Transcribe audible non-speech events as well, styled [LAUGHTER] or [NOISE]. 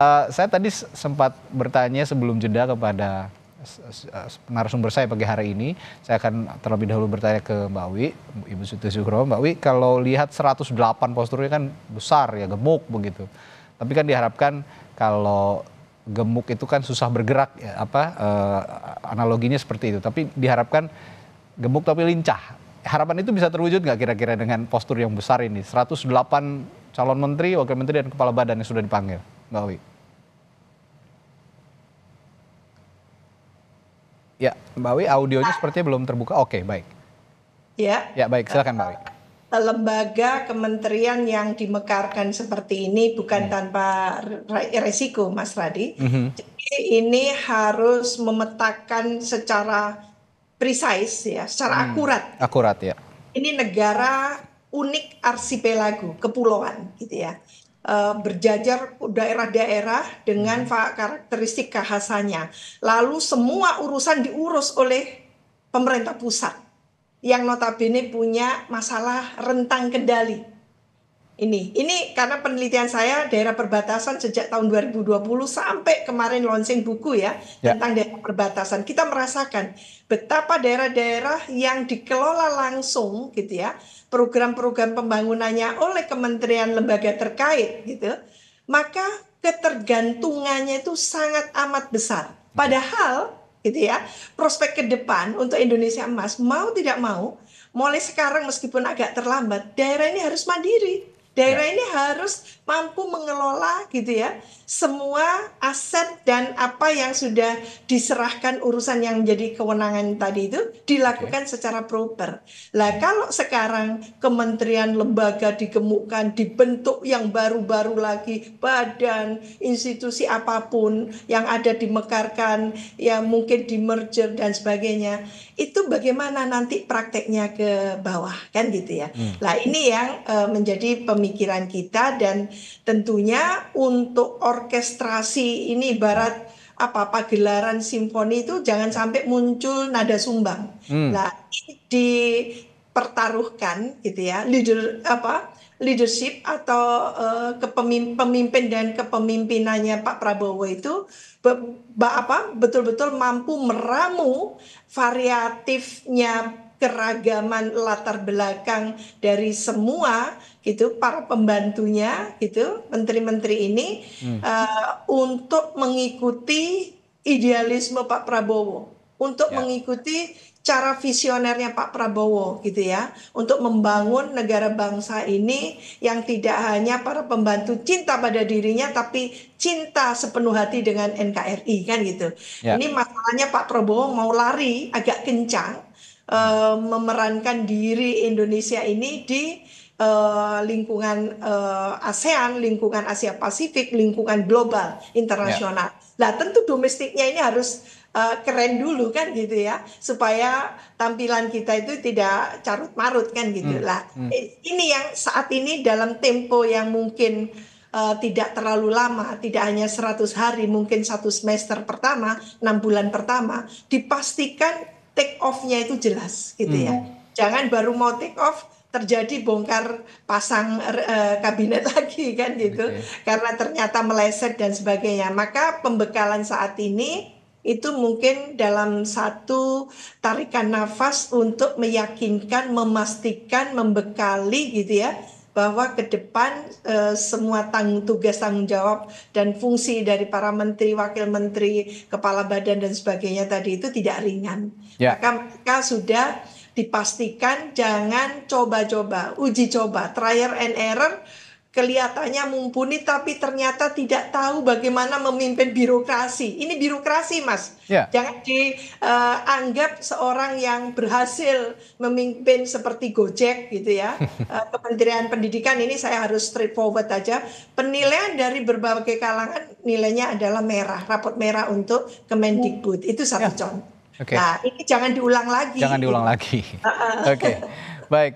Uh, saya tadi sempat bertanya sebelum jeda kepada eh, narasumber saya pagi hari ini. Saya akan terlebih dahulu bertanya ke Mbak Wi, Ibu Siti Sukro. Mbak Wi, kalau lihat 108 posturnya kan besar ya, gemuk begitu. Tapi kan diharapkan kalau gemuk itu kan susah bergerak, ya, apa uh, analoginya seperti itu. Tapi diharapkan gemuk tapi lincah. Harapan itu bisa terwujud nggak kira-kira dengan postur yang besar ini? 108 calon menteri, wakil menteri, dan kepala badan yang sudah dipanggil. Mbak Wi. Ya, Mbak Wi, audionya sepertinya belum terbuka. Oke, baik. Ya. Ya, baik. Silakan Mbak Wi. Lembaga kementerian yang dimekarkan seperti ini bukan hmm. tanpa resiko, Mas Radi. Hmm. Jadi ini harus memetakan secara precise ya, secara hmm. akurat. Akurat ya. Ini negara unik arsipelago, kepulauan gitu ya. Eh, berjajar daerah-daerah dengan hmm. karakteristik khasannya, Lalu semua urusan diurus oleh pemerintah pusat yang notabene punya masalah rentang kendali ini. Ini karena penelitian saya daerah perbatasan sejak tahun 2020 sampai kemarin launching buku ya, ya. tentang daerah perbatasan. Kita merasakan betapa daerah-daerah yang dikelola langsung gitu ya, program-program pembangunannya oleh kementerian lembaga terkait gitu, maka ketergantungannya itu sangat amat besar. Padahal gitu ya, prospek ke depan untuk Indonesia emas mau tidak mau mulai sekarang meskipun agak terlambat, daerah ini harus mandiri. Daerah ya. ini harus mampu mengelola gitu ya semua aset dan apa yang sudah diserahkan urusan yang jadi kewenangan tadi itu dilakukan okay. Ya. secara proper. Lah kalau sekarang kementerian lembaga digemukkan dibentuk yang baru-baru lagi badan institusi apapun yang ada dimekarkan yang mungkin di merger dan sebagainya itu bagaimana nanti prakteknya ke bawah kan gitu ya. Hmm. Lah ini yang uh, menjadi pem pemikiran kita dan tentunya untuk orkestrasi ini barat apa pagelaran simfoni itu jangan sampai muncul nada sumbang. Hmm. Nah, dipertaruhkan gitu ya leader apa leadership atau uh, eh, kepemimpin dan kepemimpinannya Pak Prabowo itu be, be, apa betul-betul mampu meramu variatifnya keragaman latar belakang dari semua gitu para pembantunya gitu menteri-menteri ini hmm. uh, untuk mengikuti idealisme Pak Prabowo untuk ya. mengikuti cara visionernya Pak Prabowo gitu ya untuk membangun negara bangsa ini yang tidak hanya para pembantu cinta pada dirinya tapi cinta sepenuh hati dengan NKRI kan gitu. Ya. Ini masalahnya Pak Prabowo mau lari agak kencang uh, memerankan diri Indonesia ini di Uh, lingkungan uh, ASEAN, lingkungan Asia Pasifik, lingkungan global, internasional. Yeah. Ya. Nah, tentu domestiknya ini harus uh, keren dulu kan gitu ya, supaya tampilan kita itu tidak carut marut kan gitu mm. lah. Mm. Ini yang saat ini dalam tempo yang mungkin uh, tidak terlalu lama, tidak hanya 100 hari, mungkin satu semester pertama, enam bulan pertama, dipastikan take off-nya itu jelas gitu ya. hmm. ya. Jangan baru mau take off terjadi bongkar pasang uh, kabinet [LAUGHS] lagi kan gitu okay. karena ternyata meleset dan sebagainya. Maka pembekalan saat ini itu mungkin dalam satu tarikan nafas untuk meyakinkan, memastikan, membekali gitu ya bahwa ke depan eh, semua tanggung tugas tanggung jawab dan fungsi dari para menteri, wakil menteri, kepala badan dan sebagainya tadi itu tidak ringan. Yeah. Maka maka sudah dipastikan jangan coba-coba, uji coba, trial and error kelihatannya mumpuni tapi ternyata tidak tahu bagaimana memimpin birokrasi. Ini birokrasi, Mas. Yeah. Jangan dianggap eh, uh, seorang yang berhasil memimpin seperti Gojek gitu ya. uh, [LAUGHS] Kementerian Pendidikan ini saya harus straightforward aja. Penilaian dari berbagai kalangan nilainya adalah merah, rapot merah untuk Kemendikbud. Itu satu yeah. contoh. Okay. Nah, ini jangan diulang lagi. Jangan diulang lagi. [LAUGHS] Oke. okay. Baik,